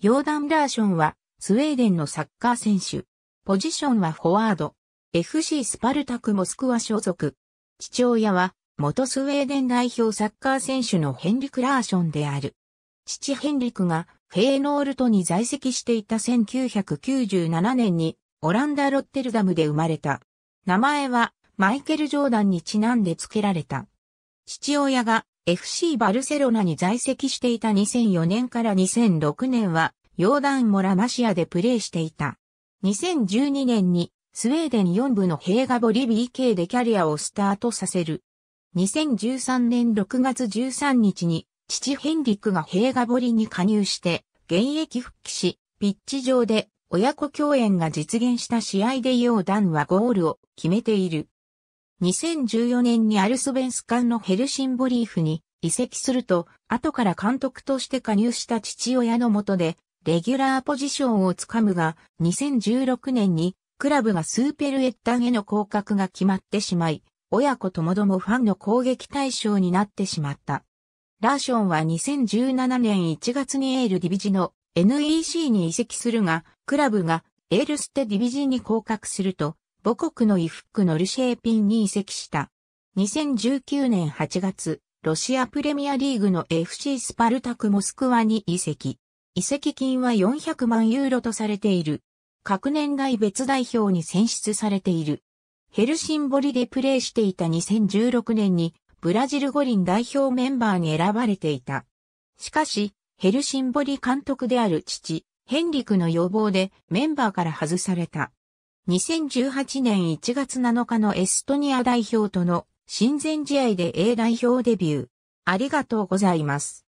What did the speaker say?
ヨーダン・ラーションは、スウェーデンのサッカー選手。ポジションはフォワード。FC スパルタク・モスクワ所属。父親は、元スウェーデン代表サッカー選手のヘンリク・ラーションである。父ヘンリクが、フェーノールトに在籍していた1997年に、オランダ・ロッテルダムで生まれた。名前は、マイケル・ジョーダンにちなんで付けられた。父親が、FC バルセロナに在籍していた2004年から2006年は、ヨーダンモラマシアでプレーしていた。2012年にスウェーデン4部のヘイガボリ BK でキャリアをスタートさせる。2013年6月13日に父ヘンリックがヘイガボリに加入して現役復帰し、ピッチ上で親子共演が実現した試合でヨーダンはゴールを決めている。2014年にアルスベンス艦のヘルシンボリーフに移籍すると、後から監督として加入した父親の下で、レギュラーポジションをつかむが、2016年にクラブがスーペルエッタンへの降格が決まってしまい、親子ともどもファンの攻撃対象になってしまった。ラーションは2017年1月にエールディビジの NEC に移籍するが、クラブがエールステディビジに降格すると、母国のイフックのルシェーピンに移籍した。2019年8月、ロシアプレミアリーグの FC スパルタクモスクワに移籍。移籍金は400万ユーロとされている。各年代別代表に選出されている。ヘルシンボリでプレーしていた2016年にブラジル五輪代表メンバーに選ばれていた。しかし、ヘルシンボリ監督である父、ヘンリクの要望でメンバーから外された。2018年1月7日のエストニア代表との親善試合で A 代表デビュー。ありがとうございます。